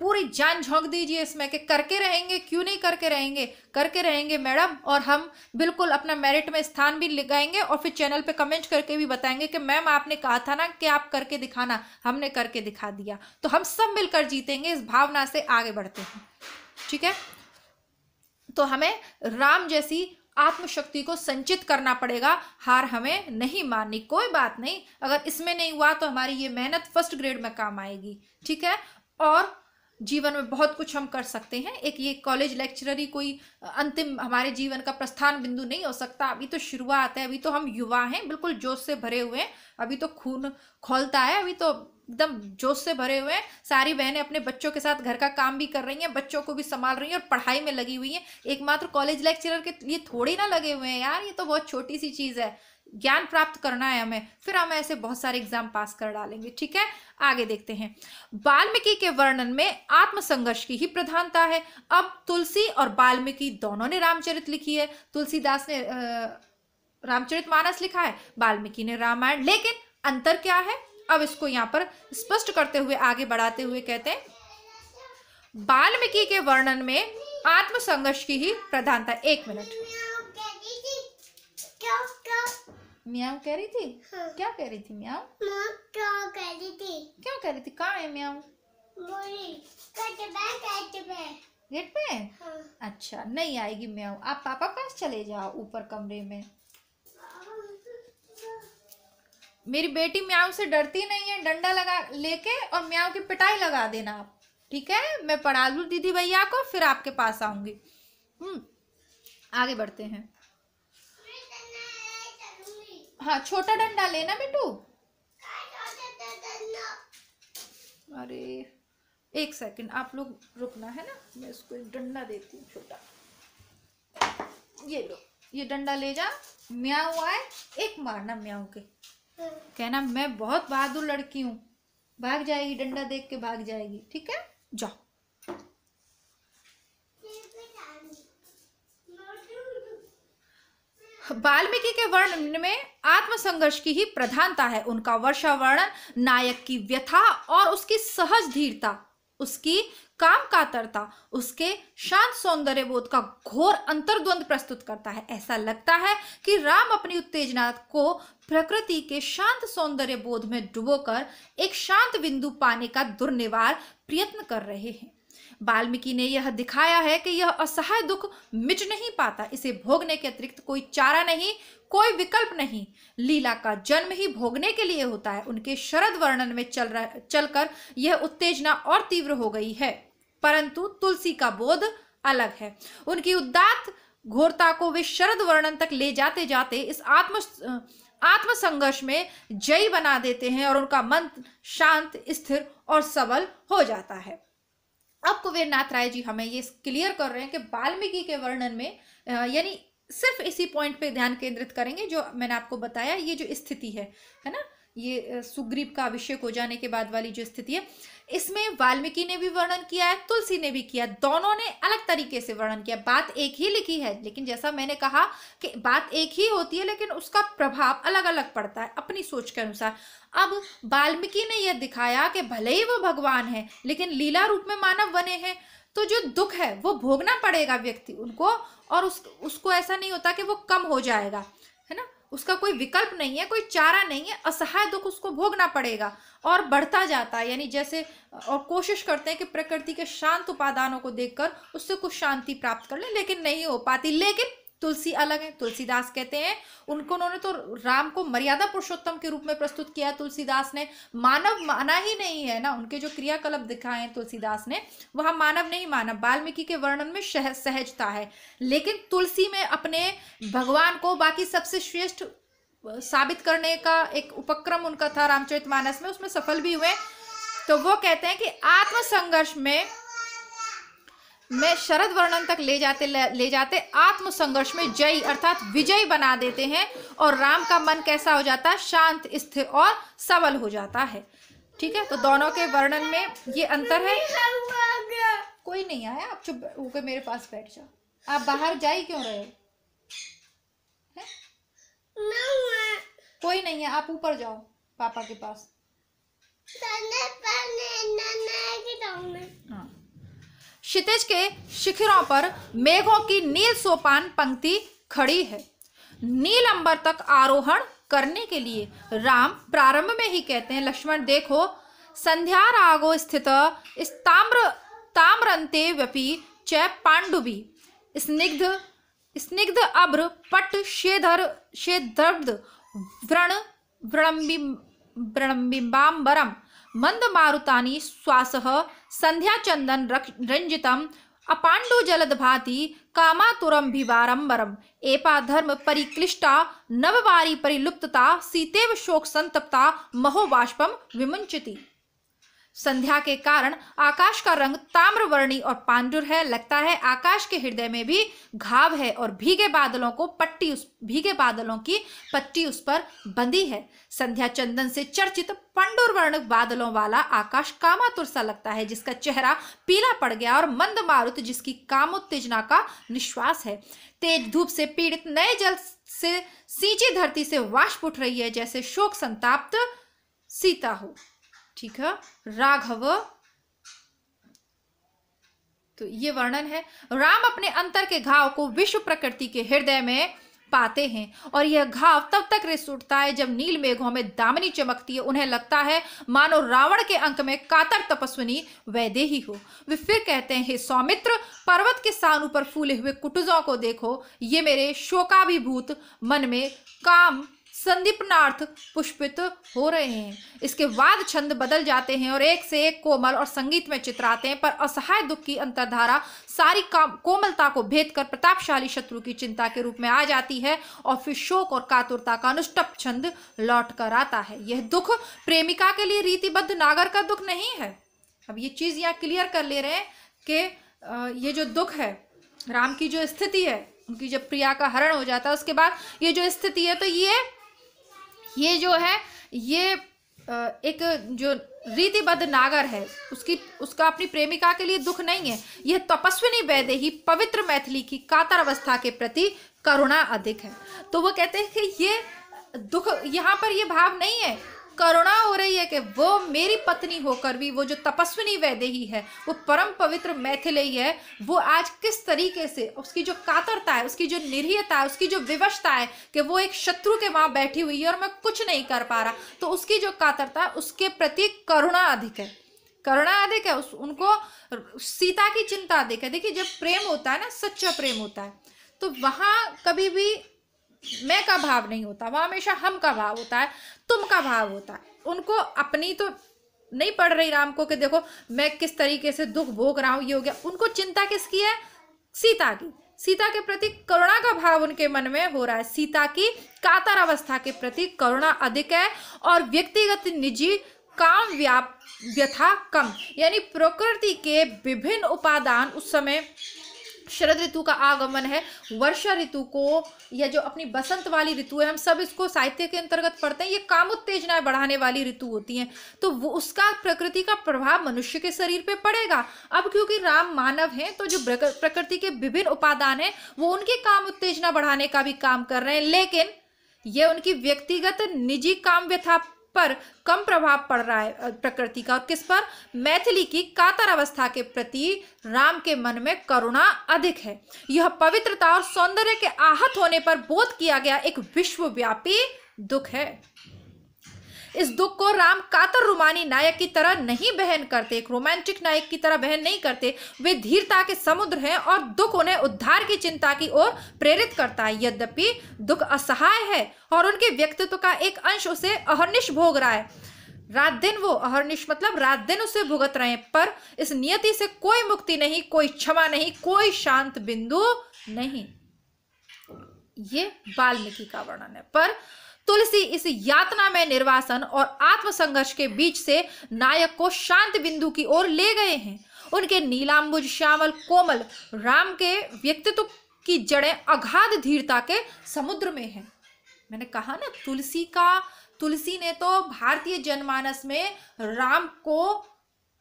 Speaker 1: पूरी जान झोंक दीजिए इसमें कि करके रहेंगे क्यों नहीं करके रहेंगे करके रहेंगे मैडम और हम बिल्कुल अपना मेरिट में स्थान भी लगाएंगे और फिर चैनल पे कमेंट करके भी बताएंगे कि मैम आपने कहा था ना कि आप करके दिखाना हमने करके दिखा दिया तो हम सब मिलकर जीतेंगे इस भावना से आगे बढ़ते हैं ठीक है तो हमें राम जैसी आत्मशक्ति को संचित करना पड़ेगा हार हमें नहीं माननी कोई बात नहीं अगर इसमें नहीं हुआ तो हमारी ये मेहनत फर्स्ट ग्रेड में काम आएगी ठीक है और जीवन में बहुत कुछ हम कर सकते हैं एक ये कॉलेज लेक्चरर ही कोई अंतिम हमारे जीवन का प्रस्थान बिंदु नहीं हो सकता अभी तो शुरुआत है अभी तो हम युवा हैं बिल्कुल जोश से भरे हुए हैं अभी तो खून खोलता है अभी तो एकदम जोश से भरे हुए हैं सारी बहनें अपने बच्चों के साथ घर का काम भी कर रही हैं बच्चों को भी संभाल रही हैं और पढ़ाई में लगी हुई हैं एकमात्र कॉलेज लेक्चरर के लिए थोड़े ना लगे हुए हैं यार ये तो बहुत छोटी सी चीज़ है ज्ञान प्राप्त करना है हमें फिर हम ऐसे बहुत सारे एग्जाम पास कर डालेंगे ठीक है आगे देखते हैं बाल्मीकि के वर्णन में आत्मसंघर्ष की ही प्रधानता है अब तुलसी और बाल्मीकि दोनों ने रामचरित लिखी है तुलसीदास ने रामचरित मानस लिखा है वाल्मीकि ने रामायण लेकिन अंतर क्या है अब इसको यहाँ पर स्पष्ट करते हुए आगे बढ़ाते हुए कहते हैं बाल्मीकि के वर्णन में आत्मसंघर्ष की ही प्रधानता एक मिनट म्याऊ कह रही थी हाँ। क्या कह रही थी म्याऊ क्या कह रही थी क्या कह रही थी कहाँ है म्याऊ गेट पे हाँ। अच्छा नहीं आएगी म्याऊ आप पापा पास चले जाओ ऊपर कमरे में मेरी बेटी म्याऊ से डरती नहीं है डंडा लगा लेके और म्याऊ की पिटाई लगा देना आप ठीक है मैं पढ़ा लू दीदी भैया को फिर आपके पास आऊंगी हम्म आगे बढ़ते हैं हाँ छोटा डंडा लेना बेटू अरे एक सेकंड आप लोग रुकना है ना मैं इसको एक डंडा देती हूँ छोटा ये लो ये डंडा ले जा म्याऊ आए एक मारना म्याऊ के कहना मैं बहुत बहादुर लड़की हूँ भाग जाएगी डंडा देख के भाग जाएगी ठीक है जाओ वाल्मीकि के वर्णन में आत्मसंघर्ष की ही प्रधानता है उनका वर्षा वर्णन नायक की व्यथा और उसकी सहज धीरता उसकी काम कातरता उसके शांत सौंदर्य बोध का घोर अंतर्द्वंद प्रस्तुत करता है ऐसा लगता है कि राम अपनी उत्तेजना को प्रकृति के शांत सौंदर्य बोध में डुबोकर एक शांत बिंदु पाने का दुर्निवार प्रयत्न कर रहे हैं वाल्मीकि ने यह दिखाया है कि यह असहाय दुख मिट नहीं पाता इसे भोगने के अतिरिक्त कोई चारा नहीं कोई विकल्प नहीं लीला का जन्म ही भोगने के लिए होता है उनके शरद वर्णन में चल रहा चलकर यह उत्तेजना और तीव्र हो गई है परंतु तुलसी का बोध अलग है उनकी उदात घोरता को वे शरद वर्णन तक ले जाते जाते इस आत्म आत्मसंघर्ष में जयी बना देते हैं और उनका मन शांत स्थिर और सबल हो जाता है अब कुबेर नाथ राय जी हमें ये क्लियर कर रहे हैं कि वाल्मीकि के वर्णन में यानी सिर्फ इसी पॉइंट पे ध्यान केंद्रित करेंगे जो मैंने आपको बताया ये जो स्थिति है है ना ये सुग्रीव का अभिषेक हो जाने के बाद वाली जो स्थिति है इसमें वाल्मीकि ने भी वर्णन किया है तुलसी ने भी किया दोनों ने अलग तरीके से वर्णन किया बात एक ही लिखी है लेकिन जैसा मैंने कहा कि बात एक ही होती है लेकिन उसका प्रभाव अलग अलग पड़ता है अपनी सोच के अनुसार अब वाल्मीकि ने यह दिखाया कि भले ही वो भगवान है लेकिन लीला रूप में मानव बने हैं तो जो दुख है वो भोगना पड़ेगा व्यक्ति उनको और उस उसको ऐसा नहीं होता कि वो कम हो जाएगा है ना उसका कोई विकल्प नहीं है कोई चारा नहीं है असहाय दुख उसको भोगना पड़ेगा और बढ़ता जाता है यानी जैसे और कोशिश करते हैं कि प्रकृति के शांत उपादानों को देखकर उससे कुछ शांति प्राप्त कर लें लेकिन नहीं हो पाती लेकिन तुलसी अलग है तुलसीदास कहते हैं उनको उन्होंने तो राम को मर्यादा पुरुषोत्तम के रूप में प्रस्तुत किया तुलसीदास ने मानव माना ही नहीं है ना उनके जो क्रियाकलप दिखाए हैं तुलसीदास ने वह मानव नहीं माना वाल्मीकि के वर्णन में सहजता है लेकिन तुलसी में अपने भगवान को बाकी सबसे श्रेष्ठ साबित करने का एक उपक्रम उनका था रामचरित में उसमें सफल भी हुए तो वो कहते हैं कि आत्मसंघर्ष में में शरद वर्णन तक ले जाते ले जाते आत्म संघर्ष में जय अर्थात विजय बना देते हैं और राम का मन कैसा हो जाता है शांत स्थिर और सबल हो जाता है ठीक है तो दोनों के वर्णन में ये अंतर है कोई नहीं आया आप चुप होकर मेरे पास बैठ जाओ आप बाहर जा ही क्यों रहे है? कोई नहीं है आप ऊपर जाओ पापा के पास क्षितिज के शिखरों पर मेघों की नील सोपान पंक्ति खड़ी है नील अंबर तक आरोहण करने के लिए राम प्रारंभ में ही कहते हैं लक्ष्मण देखो संध्या रागो स्थित ताम्र ताम्रंते व्यपी च पांडुबी स्निग्ध स्निग्ध अब्र पट शेधर शेधर्द व्रण व्रणबिम्बाम्बरम मन्दमारुतानि श्वास संध्याचंदन रञ्जितम् अपाण्डुजलदभाति कामातुरम भिवारंबरम एपा धर्म परिक्लिष्टा नववारी परिलुप्तता सीतेव शोकसन्तप्ता महोबाष्पं विमुंचति संध्या के कारण आकाश का रंग ताम्रवर्णी और पांडुर है लगता है आकाश के हृदय में भी घाव है और भीगे बादलों को पट्टी उस भीगे बादलों की पट्टी उस पर बंधी है संध्या चंदन से चर्चित पंडुर वर्ण बादलों वाला आकाश कामातुर सा लगता है जिसका चेहरा पीला पड़ गया और मंद मारुत जिसकी कामोत्तेजना का निश्वास है तेज धूप से पीड़ित नए जल से सींची धरती से वाष्प उठ रही है जैसे शोक संताप्त सीता हो ठीक है राघव तो ये वर्णन है राम अपने अंतर के घाव को विश्व प्रकृति के हृदय में पाते हैं और यह घाव तब तक रिस उठता है जब नील मेघों में दामनी चमकती है उन्हें लगता है मानो रावण के अंक में कातर तपस्विनी वैदे ही हो वे फिर कहते हैं हे सौमित्र पर्वत के सानू पर फूले हुए कुटुजों को देखो ये मेरे शोकाभिभूत मन में काम संदीपनार्थ पुष्पित हो रहे हैं इसके बाद छंद बदल जाते हैं और एक से एक कोमल और संगीत में चित्राते हैं पर असहाय दुख की अंतरधारा सारी कोमलता को भेद कर प्रतापशाली शत्रु की चिंता के रूप में आ जाती है और फिर शोक और कातुरता का अनुष्टप छंद लौट कर आता है यह दुख प्रेमिका के लिए रीतिबद्ध नागर का दुख नहीं है अब ये चीज़ यहाँ क्लियर कर ले रहे हैं कि ये जो दुख है राम की जो स्थिति है उनकी जब प्रिया का हरण हो जाता है उसके बाद ये जो स्थिति है तो ये ये जो है ये एक जो रीतिबद्ध नागर है उसकी उसका अपनी प्रेमिका के लिए दुख नहीं है यह तपस्विनी ही पवित्र मैथिली की कातर अवस्था के प्रति करुणा अधिक है तो वो कहते हैं कि ये दुख यहाँ पर ये भाव नहीं है करुणा हो रही है कि वो मेरी पत्नी होकर भी वो जो तपस्विनी वैदेही है वो परम पवित्र मैथिलेय है वो आज किस तरीके से उसकी जो कातरता है उसकी जो निर्हयता है उसकी जो विवशता है कि वो एक शत्रु के वहाँ बैठी हुई है और मैं कुछ नहीं कर पा रहा तो उसकी जो कातरता है उसके प्रति करुणा अधिक है करुणा अधिक है उस उनको सीता की चिंता अधिक है देखिए जब प्रेम होता है ना सच्चा प्रेम होता है तो वहाँ कभी भी मैं का भाव नहीं होता वहाँ हमेशा हम का भाव होता है तुम का भाव होता है उनको अपनी तो नहीं पढ़ रही राम को कि देखो मैं किस तरीके से दुख भोग रहा हूँ ये हो गया उनको चिंता किसकी है सीता की सीता के प्रति करुणा का भाव उनके मन में हो रहा है सीता की कातर अवस्था के प्रति करुणा अधिक है और व्यक्तिगत निजी काम व्याप व्यथा कम यानी प्रकृति के विभिन्न उपादान उस समय शरद ऋतु का आगमन है वर्षा ऋतु को या जो अपनी बसंत वाली ऋतु है हम सब इसको साहित्य के अंतर्गत पढ़ते हैं ये काम उत्तेजनाएं बढ़ाने वाली ऋतु होती हैं तो वो उसका प्रकृति का प्रभाव मनुष्य के शरीर पे पड़ेगा अब क्योंकि राम मानव हैं तो जो प्रकृति के विभिन्न उपादान हैं वो उनकी काम उत्तेजना बढ़ाने का भी काम कर रहे हैं लेकिन ये उनकी व्यक्तिगत निजी काम व्यथा पर कम प्रभाव पड़ रहा है प्रकृति का और किस पर मैथिली की कातर अवस्था के प्रति राम के मन में करुणा अधिक है यह पवित्रता और सौंदर्य के आहत होने पर बोध किया गया एक विश्वव्यापी दुख है इस दुख को राम कातर रोमानी नायक की तरह नहीं बहन करते एक रोमांटिक नायक की तरह बहन नहीं करते वे धीरता के समुद्र हैं और दुख उन्हें उद्धार की चिंता की ओर प्रेरित करता है यद्यपि दुख असहाय है और उनके व्यक्तित्व का एक अंश उसे अहर्निश भोग रहा है रात दिन वो अहर्निश मतलब रात दिन उसे भुगत रहे हैं पर इस नियति से कोई मुक्ति नहीं कोई क्षमा नहीं कोई शांत बिंदु नहीं ये वाल्मीकि का वर्णन है पर तुलसी इस यातना में निर्वासन और आत्मसंघर्ष के बीच से नायक को शांत बिंदु की ओर ले गए हैं उनके नीलांबुज श्यामल कोमल राम के व्यक्तित्व की जड़ें अघाध धीरता के समुद्र में हैं मैंने कहा ना तुलसी का तुलसी ने तो भारतीय जनमानस में राम को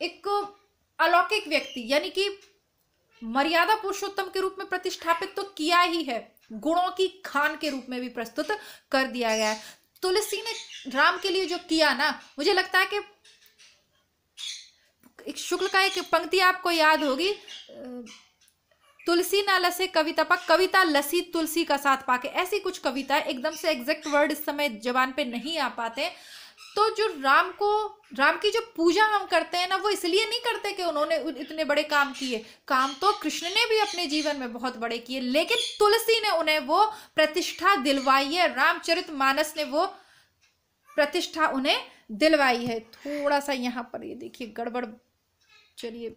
Speaker 1: एक अलौकिक व्यक्ति यानी कि मर्यादा पुरुषोत्तम के रूप में प्रतिष्ठापित तो किया ही है गुणों की खान के रूप में भी प्रस्तुत कर दिया गया है तुलसी ने राम के लिए जो किया ना मुझे लगता है कि एक शुक्ल का एक पंक्ति आपको याद होगी तुलसी ना लसे कविता पा कविता लसी तुलसी का साथ पाके ऐसी कुछ कविता एकदम से एग्जैक्ट वर्ड इस समय जबान पे नहीं आ पाते तो जो राम को राम की जो पूजा हम करते हैं ना वो इसलिए नहीं करते कि उन्होंने इतने बड़े काम किए काम तो कृष्ण ने भी अपने जीवन में बहुत बड़े किए लेकिन तुलसी ने उन्हें वो प्रतिष्ठा दिलवाई है रामचरित मानस ने वो प्रतिष्ठा उन्हें दिलवाई है थोड़ा सा यहाँ पर ये देखिए गड़बड़ चलिए